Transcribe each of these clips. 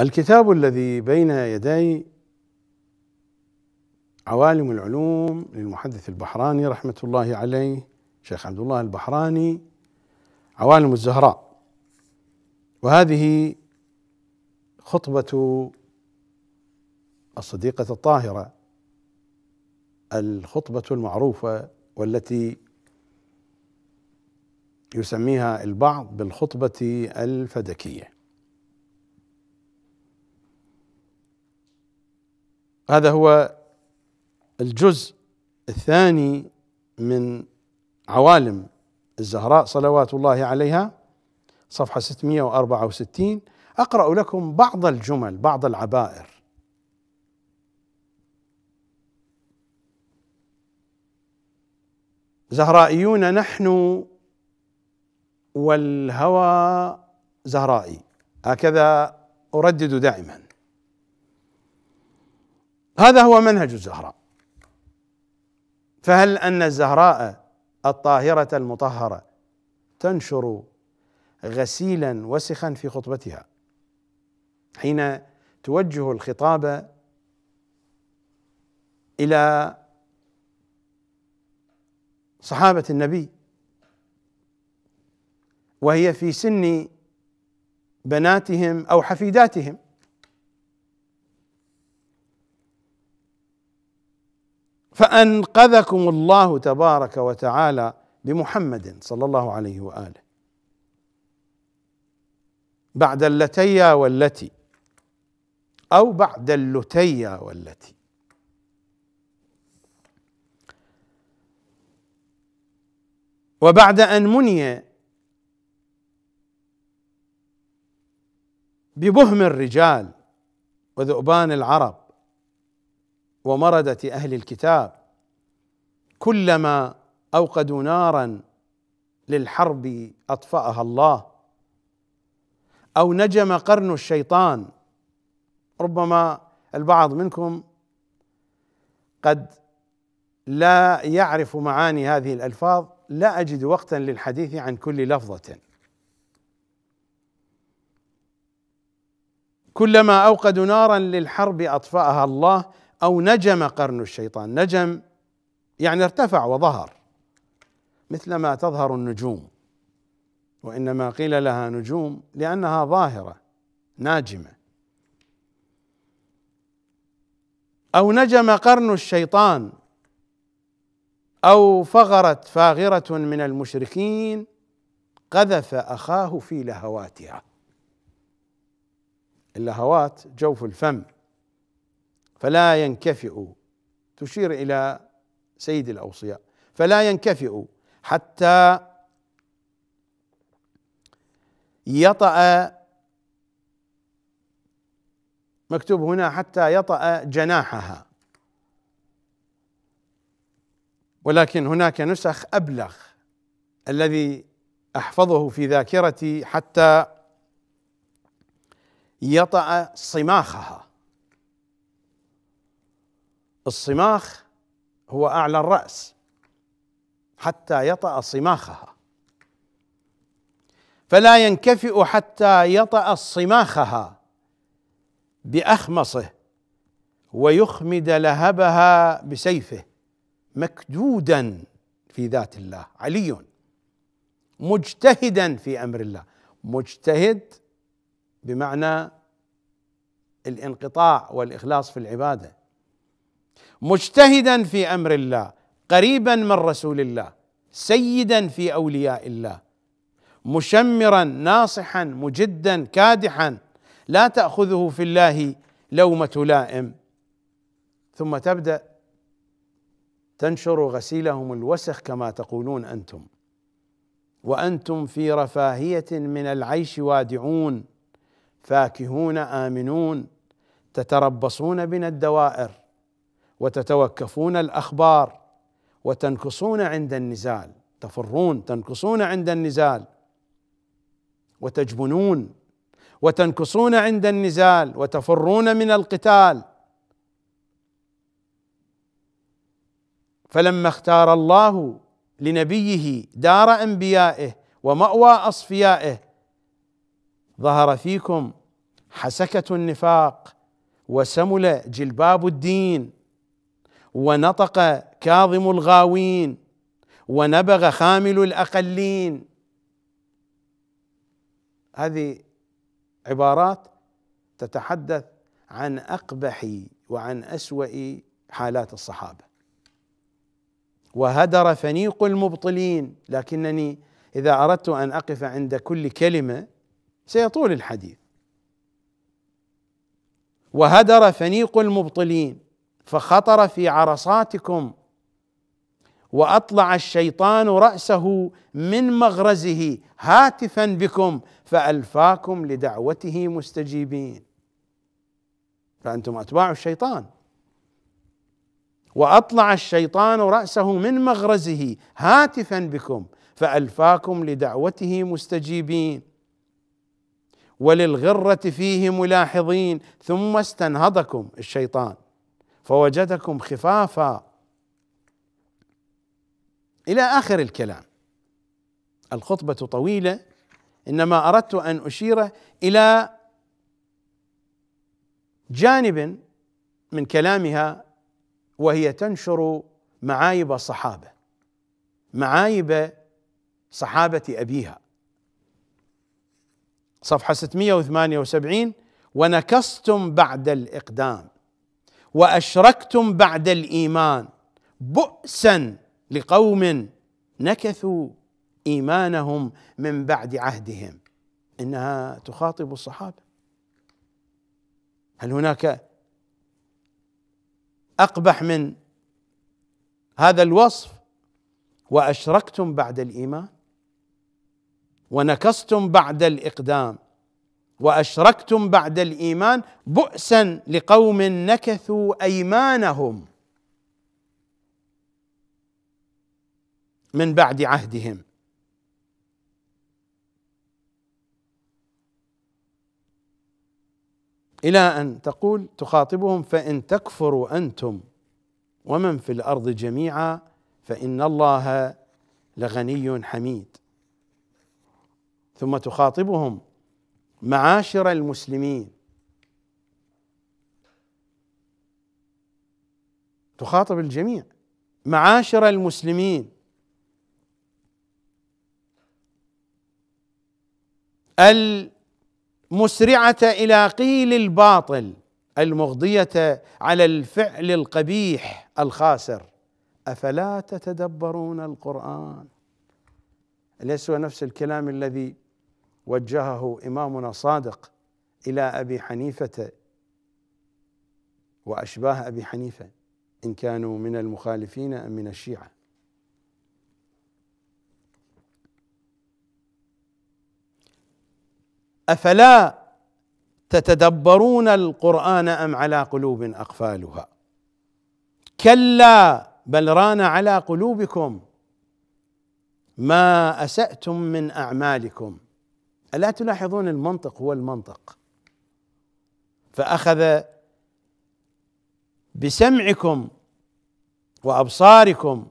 الكتاب الذي بين يدي عوالم العلوم للمحدث البحراني رحمة الله عليه شيخ عبد الله البحراني عوالم الزهراء وهذه خطبة الصديقة الطاهرة الخطبة المعروفة والتي يسميها البعض بالخطبة الفدكية هذا هو الجزء الثاني من عوالم الزهراء صلوات الله عليها صفحة 664 أقرأ لكم بعض الجمل بعض العبائر زهرائيون نحن والهوى زهرائي هكذا أردد دائما هذا هو منهج الزهراء فهل ان الزهراء الطاهره المطهره تنشر غسيلا وسخا في خطبتها حين توجه الخطاب الى صحابه النبي وهي في سن بناتهم او حفيداتهم فانقذكم الله تبارك وتعالى بمحمد صلى الله عليه واله بعد اللتي والتي او بعد اللتي والتي وبعد ان مني ببهم الرجال وذؤبان العرب ومردة أهل الكتاب كلما أوقدوا نارا للحرب أطفأها الله أو نجم قرن الشيطان ربما البعض منكم قد لا يعرف معاني هذه الألفاظ لا أجد وقتا للحديث عن كل لفظة كلما أوقدوا نارا للحرب أطفأها الله أو نجم قرن الشيطان نجم يعني ارتفع وظهر مثلما تظهر النجوم وإنما قيل لها نجوم لأنها ظاهرة ناجمة أو نجم قرن الشيطان أو فغرت فاغرة من المشركين قذف أخاه في لهواتها اللهوات جوف الفم فلا ينكفئ تشير الى سيد الاوصياء فلا ينكفئ حتى يطأ مكتوب هنا حتى يطأ جناحها ولكن هناك نسخ ابلغ الذي احفظه في ذاكرتي حتى يطأ صماخها الصماخ هو أعلى الرأس حتى يطأ صماخها فلا ينكفئ حتى يطأ صماخها بأخمصه ويخمد لهبها بسيفه مكدودا في ذات الله علي مجتهدا في امر الله مجتهد بمعنى الانقطاع والاخلاص في العباده مجتهدا في امر الله قريبا من رسول الله سيدا في اولياء الله مشمرا ناصحا مجدا كادحا لا تاخذه في الله لومه لائم ثم تبدا تنشر غسيلهم الوسخ كما تقولون انتم وانتم في رفاهيه من العيش وادعون فاكهون امنون تتربصون بنا الدوائر وتتوكفون الاخبار وتنكصون عند النزال تفرون تنكصون عند النزال وتجبنون وتنكصون عند النزال وتفرون من القتال فلما اختار الله لنبيه دار انبيائه وماوى اصفيائه ظهر فيكم حسكه النفاق وسمل جلباب الدين ونطق كاظم الغاوين ونبغ خامل الاقلين هذه عبارات تتحدث عن اقبح وعن اسوا حالات الصحابه وهدر فنيق المبطلين لكنني اذا اردت ان اقف عند كل كلمه سيطول الحديث وهدر فنيق المبطلين فخطر في عرصاتكم واطلع الشيطان راسه من مغرزه هاتفا بكم فالفاكم لدعوته مستجيبين فانتم اتباع الشيطان واطلع الشيطان راسه من مغرزه هاتفا بكم فالفاكم لدعوته مستجيبين وللغره فيه ملاحظين ثم استنهضكم الشيطان فوجدكم خفافا الى اخر الكلام الخطبه طويله انما اردت ان اشير الى جانب من كلامها وهي تنشر معايب الصحابه معايب صحابه ابيها صفحه 678 ونكستم بعد الاقدام واشركتم بعد الايمان بؤسا لقوم نكثوا ايمانهم من بعد عهدهم انها تخاطب الصحابه هل هناك اقبح من هذا الوصف واشركتم بعد الايمان ونكصتم بعد الاقدام واشركتم بعد الايمان بؤسا لقوم نكثوا ايمانهم من بعد عهدهم الى ان تقول تخاطبهم فان تكفروا انتم ومن في الارض جميعا فان الله لغني حميد ثم تخاطبهم معاشر المسلمين تخاطب الجميع معاشر المسلمين المسرعه الى قيل الباطل المغضيه على الفعل القبيح الخاسر افلا تتدبرون القران اليس هو نفس الكلام الذي وجهه إمامنا صادق إلى أبي حنيفة وأشباه أبي حنيفة إن كانوا من المخالفين أم من الشيعة أفلا تتدبرون القرآن أم على قلوب أقفالها كلا بل ران على قلوبكم ما أسأتم من أعمالكم ألا تلاحظون المنطق هو المنطق فأخذ بسمعكم وأبصاركم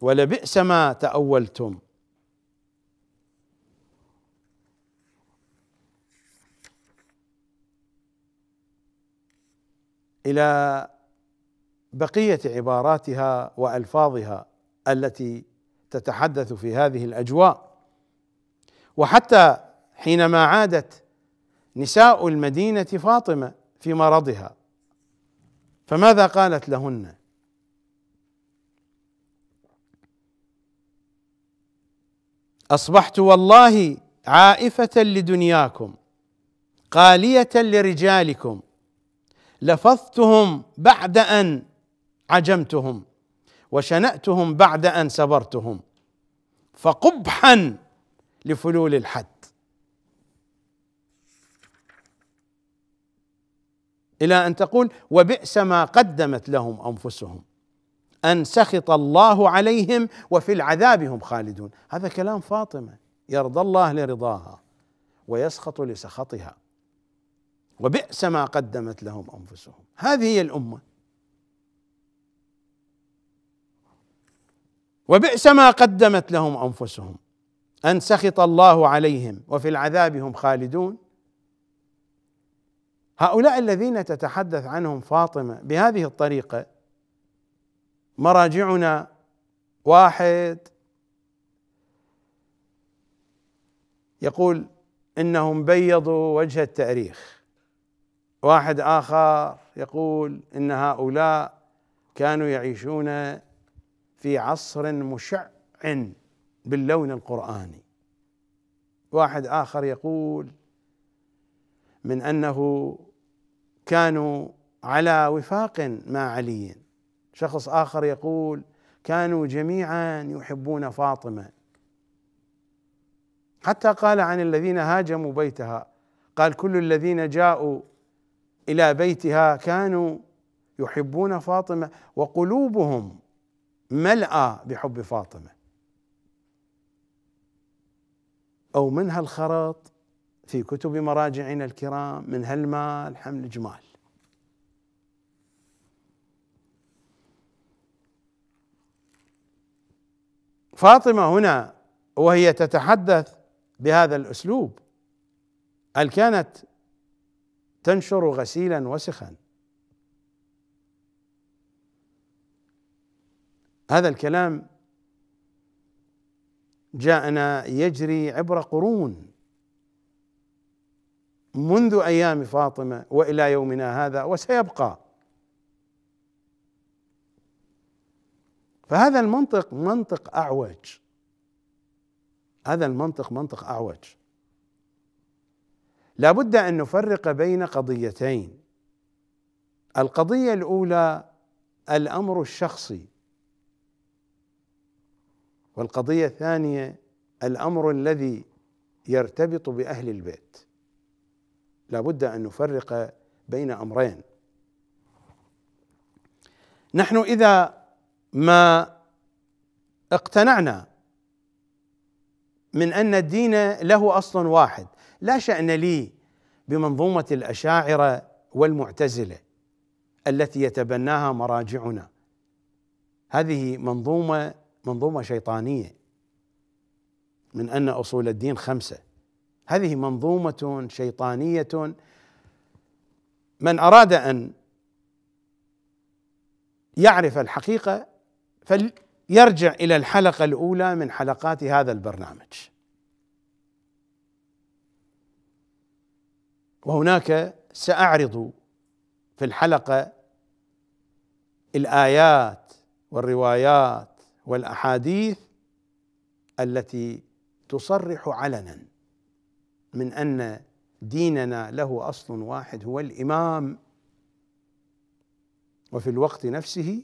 ولبئس ما تأولتم إلى بقية عباراتها وألفاظها التي تتحدث في هذه الأجواء وحتى حينما عادت نساء المدينه فاطمه في مرضها فماذا قالت لهن اصبحت والله عائفه لدنياكم قاليه لرجالكم لفظتهم بعد ان عجمتهم وشناتهم بعد ان سبرتهم فقبحا لفلول الحد الى ان تقول وبئس ما قدمت لهم انفسهم ان سخط الله عليهم وفي العذاب هم خالدون هذا كلام فاطمه يرضى الله لرضاها ويسخط لسخطها وبئس ما قدمت لهم انفسهم هذه هي الامه وبئس ما قدمت لهم انفسهم ان سخط الله عليهم وفي العذاب هم خالدون هؤلاء الذين تتحدث عنهم فاطمه بهذه الطريقه مراجعنا واحد يقول انهم بيضوا وجه التاريخ واحد اخر يقول ان هؤلاء كانوا يعيشون في عصر مشع باللون القرآني واحد آخر يقول من أنه كانوا على وفاق مع علي شخص آخر يقول كانوا جميعا يحبون فاطمة حتى قال عن الذين هاجموا بيتها قال كل الذين جاءوا إلى بيتها كانوا يحبون فاطمة وقلوبهم ملأى بحب فاطمة أو من هالخرط في كتب مراجعنا الكرام من هالمال حمل جمال فاطمة هنا وهي تتحدث بهذا الأسلوب هل كانت تنشر غسيلا وسخا هذا الكلام جاءنا يجري عبر قرون منذ ايام فاطمه والى يومنا هذا وسيبقى فهذا المنطق منطق اعوج هذا المنطق منطق اعوج لابد ان نفرق بين قضيتين القضيه الاولى الامر الشخصي والقضية الثانية الأمر الذي يرتبط بأهل البيت لابد أن نفرق بين أمرين نحن إذا ما اقتنعنا من أن الدين له أصل واحد لا شأن لي بمنظومة الأشاعرة والمعتزلة التي يتبناها مراجعنا هذه منظومة منظومة شيطانية من أن أصول الدين خمسة هذه منظومة شيطانية من أراد أن يعرف الحقيقة فليرجع إلى الحلقة الأولى من حلقات هذا البرنامج وهناك سأعرض في الحلقة الآيات والروايات والاحاديث التي تصرح علنا من ان ديننا له اصل واحد هو الامام وفي الوقت نفسه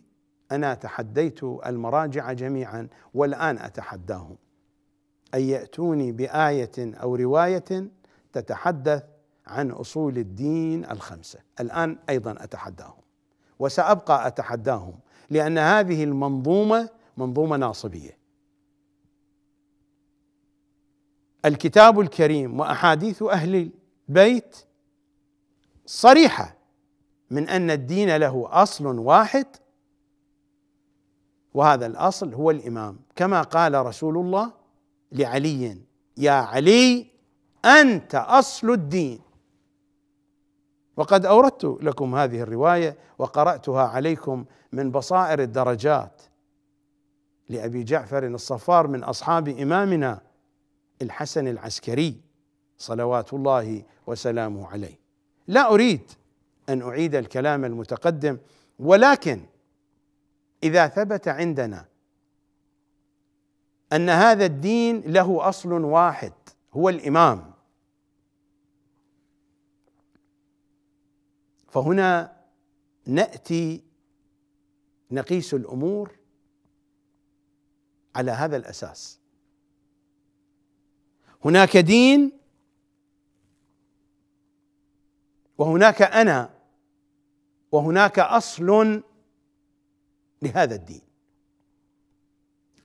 انا تحديت المراجع جميعا والان اتحداهم ان ياتوني بايه او روايه تتحدث عن اصول الدين الخمسه الان ايضا اتحداهم وسابقى اتحداهم لان هذه المنظومه منظومه ناصبيه الكتاب الكريم واحاديث اهل البيت صريحه من ان الدين له اصل واحد وهذا الاصل هو الامام كما قال رسول الله لعلي يا علي انت اصل الدين وقد اوردت لكم هذه الروايه وقراتها عليكم من بصائر الدرجات لأبي جعفر الصفار من أصحاب إمامنا الحسن العسكري صلوات الله وسلامه عليه لا أريد أن أعيد الكلام المتقدم ولكن إذا ثبت عندنا أن هذا الدين له أصل واحد هو الإمام فهنا ناتي نقيس الامور على هذا الاساس هناك دين وهناك انا وهناك اصل لهذا الدين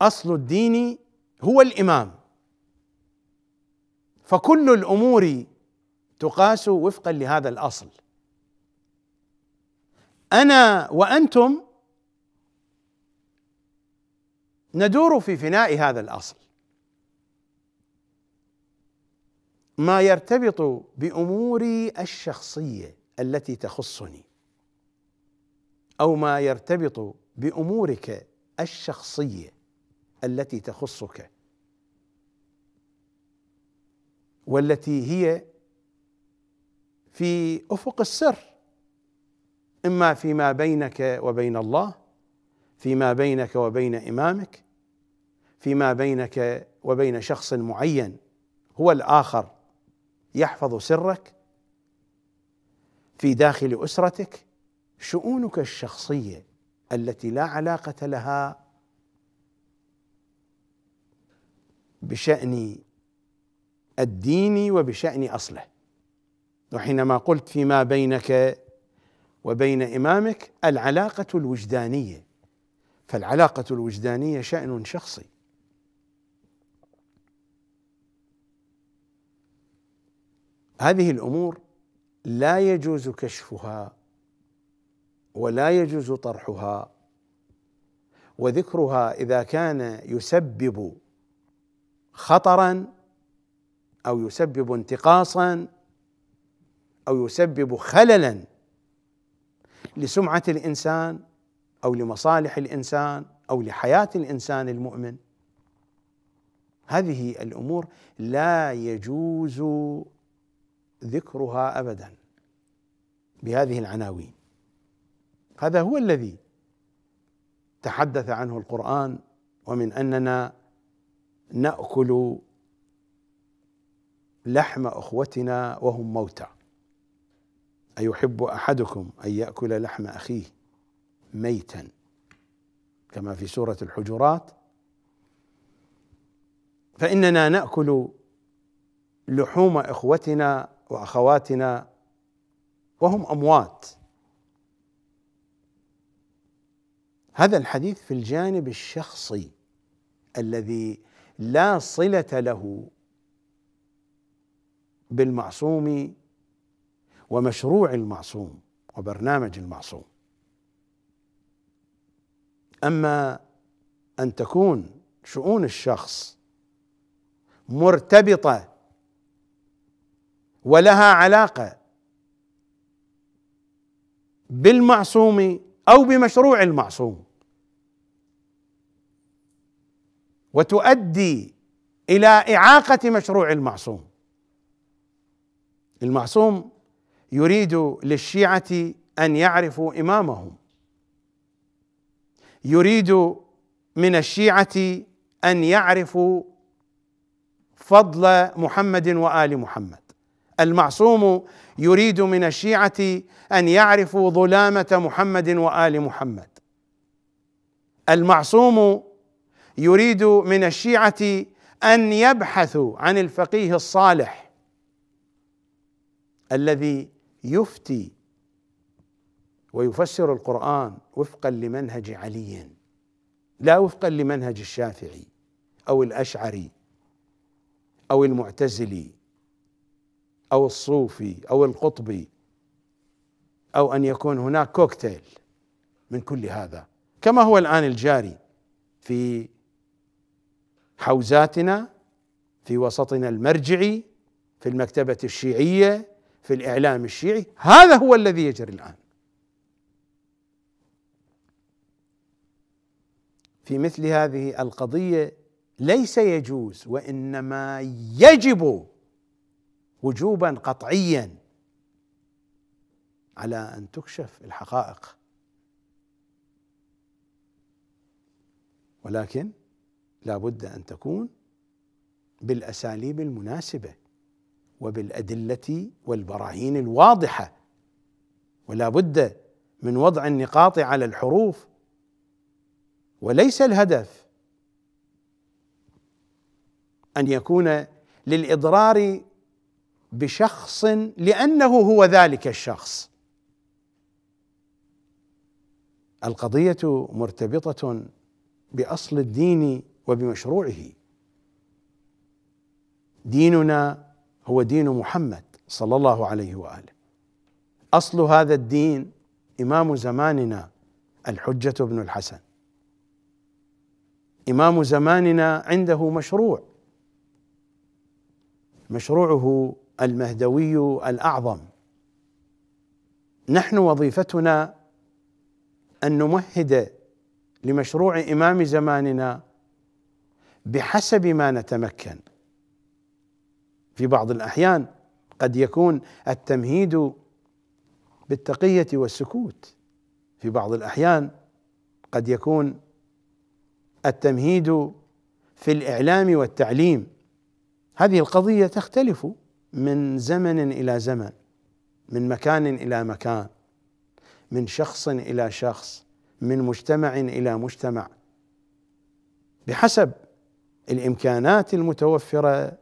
اصل الدين هو الامام فكل الامور تقاس وفقا لهذا الاصل انا وانتم ندور في فناء هذا الاصل ما يرتبط باموري الشخصيه التي تخصني او ما يرتبط بامورك الشخصيه التي تخصك والتي هي في افق السر اما فيما بينك وبين الله فيما بينك وبين امامك فيما بينك وبين شخص معين هو الاخر يحفظ سرك في داخل اسرتك شؤونك الشخصيه التي لا علاقه لها بشان الدين وبشان اصله وحينما قلت فيما بينك وبين امامك العلاقه الوجدانيه فالعلاقه الوجدانيه شان شخصي هذه الامور لا يجوز كشفها ولا يجوز طرحها وذكرها اذا كان يسبب خطرا او يسبب انتقاصا او يسبب خللا لسمعه الانسان او لمصالح الانسان او لحياه الانسان المؤمن هذه الامور لا يجوز ذكرها ابدا بهذه العناوين هذا هو الذي تحدث عنه القران ومن اننا ناكل لحم اخوتنا وهم موتى ايحب احدكم ان ياكل لحم اخيه ميتا كما في سوره الحجرات فاننا ناكل لحوم اخوتنا واخواتنا وهم اموات هذا الحديث في الجانب الشخصي الذي لا صله له بالمعصوم ومشروع المعصوم وبرنامج المعصوم اما ان تكون شؤون الشخص مرتبطه ولها علاقه بالمعصوم او بمشروع المعصوم وتؤدي الى اعاقه مشروع المعصوم المعصوم يريد للشيعه ان يعرفوا امامهم يريد من الشيعه ان يعرفوا فضل محمد وال محمد المعصوم يريد من الشيعه ان يعرفوا ظلامه محمد وال محمد المعصوم يريد من الشيعه ان يبحثوا عن الفقيه الصالح الذي يفتي ويفسر القران وفقا لمنهج علي لا وفقا لمنهج الشافعي او الاشعري او المعتزلي او الصوفي او القطبي او ان يكون هناك كوكتيل من كل هذا كما هو الان الجاري في حوزاتنا في وسطنا المرجعي في المكتبه الشيعيه في الاعلام الشيعي هذا هو الذي يجري الان في مثل هذه القضيه ليس يجوز وانما يجب وجوبا قطعيا على ان تكشف الحقائق ولكن لا بد ان تكون بالاساليب المناسبه وبالادله والبراهين الواضحه ولا بد من وضع النقاط على الحروف وليس الهدف ان يكون للاضرار بشخص لانه هو ذلك الشخص القضيه مرتبطه باصل الدين وبمشروعه ديننا هو دين محمد صلى الله عليه واله اصل هذا الدين امام زماننا الحجه بن الحسن امام زماننا عنده مشروع مشروعه المهدوي الاعظم نحن وظيفتنا ان نمهد لمشروع امام زماننا بحسب ما نتمكن في بعض الاحيان قد يكون التمهيد بالتقيه والسكوت في بعض الاحيان قد يكون التمهيد في الاعلام والتعليم هذه القضيه تختلف من زمن الى زمن من مكان الى مكان من شخص الى شخص من مجتمع الى مجتمع بحسب الامكانات المتوفره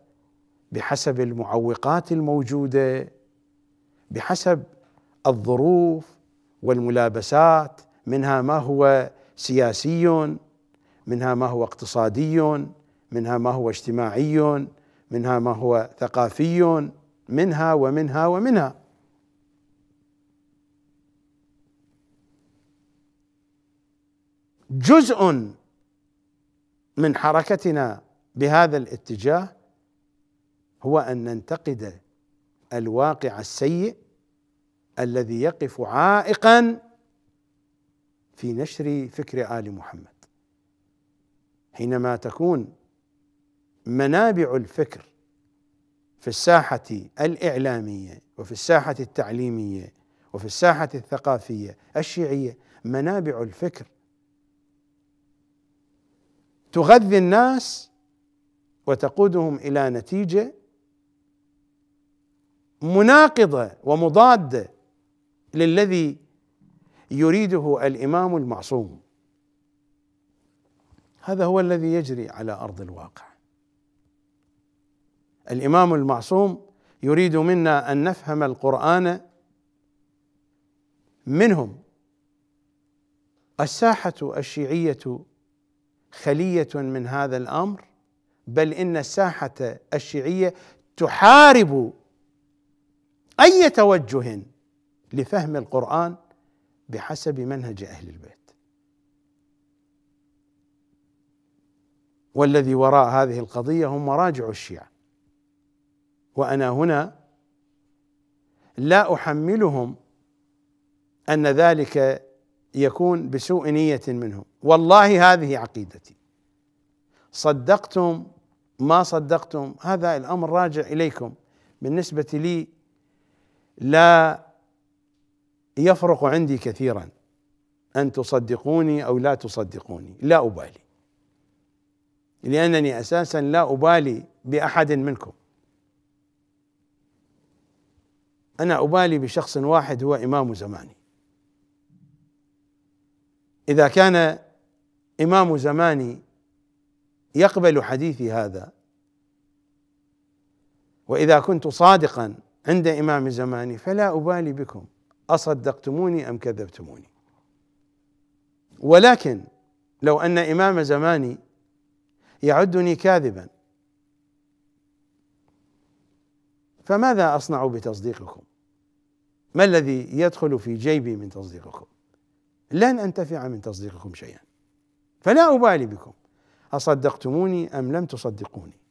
بحسب المعوقات الموجوده بحسب الظروف والملابسات منها ما هو سياسي منها ما هو اقتصادي منها ما هو اجتماعي منها ما هو ثقافي منها ومنها ومنها جزء من حركتنا بهذا الاتجاه هو ان ننتقد الواقع السيء الذي يقف عائقا في نشر فكر ال محمد حينما تكون منابع الفكر في الساحه الاعلاميه وفي الساحه التعليميه وفي الساحه الثقافيه الشيعيه منابع الفكر تغذي الناس وتقودهم الى نتيجه مناقضه ومضاده للذي يريده الامام المعصوم هذا هو الذي يجري على ارض الواقع الامام المعصوم يريد منا ان نفهم القران منهم الساحه الشيعيه خليه من هذا الامر بل ان الساحه الشيعيه تحارب اي توجه لفهم القران بحسب منهج اهل البيت والذي وراء هذه القضيه هم مراجع الشيعه وانا هنا لا احملهم ان ذلك يكون بسوء نيه منهم والله هذه عقيدتي صدقتم ما صدقتم هذا الامر راجع اليكم بالنسبه لي لا يفرق عندي كثيرا ان تصدقوني او لا تصدقوني لا ابالي لانني اساسا لا ابالي باحد منكم أنا أبالي بشخص واحد هو إمام زماني إذا كان إمام زماني يقبل حديثي هذا وإذا كنت صادقا عند إمام زماني فلا أبالي بكم أصدقتموني أم كذبتموني ولكن لو أن إمام زماني يعدني كاذبا فماذا اصنع بتصديقكم؟ ما الذي يدخل في جيبي من تصديقكم؟ لن انتفع من تصديقكم شيئا فلا ابالي بكم اصدقتموني ام لم تصدقوني